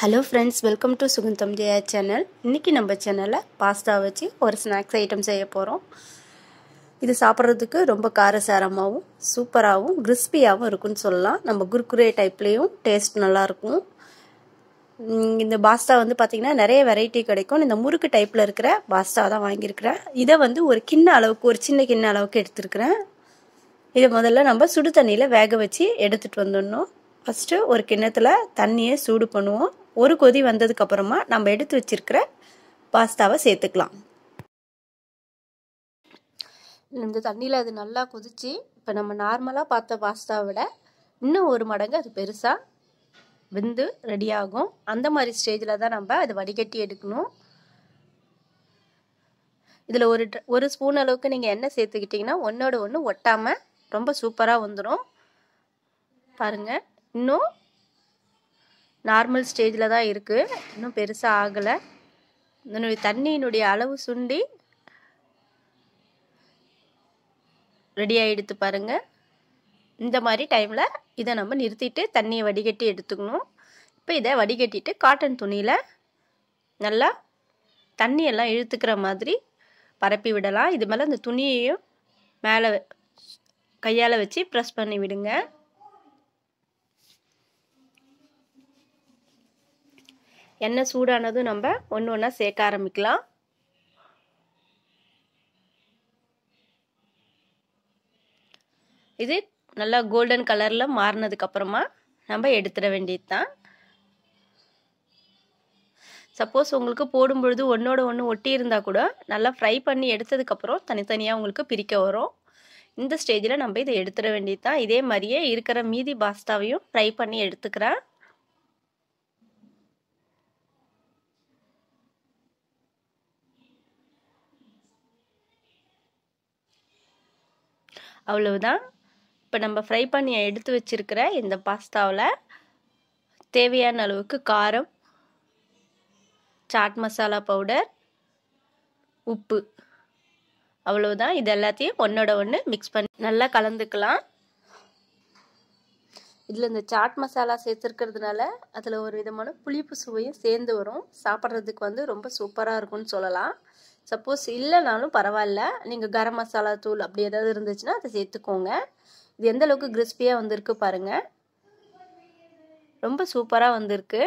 hello friends welcome to Sugundham Jaya channel இன்றைக்கி நம்ம சேனலில் பாஸ்தா வச்சு ஒரு ஸ்நாக்ஸ் ஐட்டம் செய்ய போகிறோம் இது சாப்பிட்றதுக்கு ரொம்ப காரசாரமாகவும் சூப்பராகவும் கிறிஸ்பியாகவும் இருக்கும்னு சொல்லலாம் நம்ம குர்குரே டைப்லேயும் டேஸ்ட் நல்லாயிருக்கும் இந்த பாஸ்தா வந்து பார்த்திங்கன்னா நிறைய வெரைட்டி கிடைக்கும் இந்த முறுக்கு டைப்பில் இருக்கிற பாஸ்தா தான் வாங்கியிருக்கிறேன் இதை வந்து ஒரு கிண்ண அளவுக்கு ஒரு சின்ன கிண்ண அளவுக்கு எடுத்துருக்குறேன் இதை முதல்ல நம்ம சுடு தண்ணியில் வேக வச்சு எடுத்துகிட்டு வந்துடணும் ஃபஸ்ட்டு ஒரு கிண்ணத்தில் தண்ணியை சூடு பண்ணுவோம் ஒரு கொதி வந்ததுக்கப்புறமா நம்ம எடுத்து வச்சிருக்கிற பாஸ்தாவை சேர்த்துக்கலாம் இந்த தண்ணியில் அது நல்லா கொதிச்சு இப்போ நம்ம நார்மலாக பார்த்த பாஸ்தாவை விட இன்னும் ஒரு மடங்கு அது பெருசாக வெந்து ரெடியாகும் அந்த மாதிரி ஸ்டேஜில் தான் நம்ம அதை வடிகட்டி எடுக்கணும் இதில் ஒரு ஒரு ஸ்பூன் அளவுக்கு நீங்கள் எண்ணெய் சேர்த்துக்கிட்டிங்கன்னா ஒன்றோட ஒன்று ஒட்டாமல் ரொம்ப சூப்பராக வந்துடும் பாருங்கள் இன்னும் நார்மல் ஸ்டேஜில் தான் இருக்குது இன்னும் பெருசாக ஆகலை இதனுடைய தண்ணியினுடைய அளவு சுண்டி ரெடி ஆகிடுத்து பாருங்கள் இந்த மாதிரி டைமில் இதை நம்ம நிறுத்திட்டு தண்ணியை வடிகட்டி எடுத்துக்கணும் இப்போ இதை வடிகட்டிட்டு காட்டன் துணியில் நல்லா தண்ணியெல்லாம் இழுத்துக்கிற மாதிரி பரப்பி விடலாம் இது மேலே அந்த துணியையும் மேலே கையால் வச்சு ப்ரெஸ் பண்ணி விடுங்க எண்ணெய் சூடானதும் நம்ம ஒன்று ஒன்றா சேர்க்க ஆரம்பிக்கலாம் இது நல்லா கோல்டன் கலரில் மாறினதுக்கப்புறமா நம்ம எடுத்துட வேண்டியது தான் சப்போஸ் உங்களுக்கு போடும் பொழுது ஒன்றோட ஒன்று ஒட்டி இருந்தால் கூட நல்லா ஃப்ரை பண்ணி எடுத்ததுக்கப்புறம் தனித்தனியாக உங்களுக்கு பிரிக்க வரும் இந்த ஸ்டேஜில் நம்ம இதை எடுத்துட வேண்டியது தான் இதே மாதிரியே இருக்கிற மீதி பாஸ்தாவையும் ஃப்ரை பண்ணி எடுத்துக்கிறேன் அவ்வளவுதான் இப்போ நம்ம ஃப்ரை பண்ணி எடுத்து வச்சிருக்கிற இந்த பாஸ்தாவில் தேவையான அளவுக்கு காரம் சாட் மசாலா பவுடர் உப்பு அவ்வளவுதான் இது எல்லாத்தையும் ஒன்றோட ஒன்று மிக்ஸ் பண்ணி நல்லா கலந்துக்கலாம் இதில் இந்த சாட் மசாலா சேர்த்துருக்கிறதுனால அதில் ஒரு விதமான புளிப்பு சுவையும் சேர்ந்து வரும் சாப்பிட்றதுக்கு வந்து ரொம்ப சூப்பராக இருக்கும்னு சொல்லலாம் சப்போஸ் இல்லைனாலும் பரவாயில்ல நீங்கள் கரம் மசாலா தூள் அப்படி ஏதாவது இருந்துச்சுன்னா அதை சேர்த்துக்கோங்க இது எந்த அளவுக்கு கிறிஸ்பியாக வந்திருக்கு பாருங்கள் ரொம்ப சூப்பராக வந்திருக்கு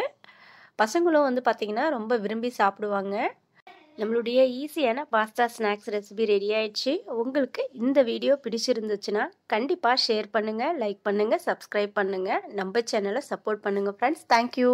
பசங்களும் வந்து பார்த்திங்கன்னா ரொம்ப விரும்பி சாப்பிடுவாங்க நம்மளுடைய ஈஸியான பாஸ்தா ஸ்நாக்ஸ் ரெசிபி ரெடி ஆயிடுச்சு உங்களுக்கு இந்த வீடியோ பிடிச்சிருந்துச்சுன்னா கண்டிப்பாக ஷேர் பண்ணுங்கள் லைக் பண்ணுங்கள் சப்ஸ்கிரைப் பண்ணுங்கள் நம்ம சேனலை சப்போர்ட் பண்ணுங்கள் ஃப்ரெண்ட்ஸ் தேங்க்யூ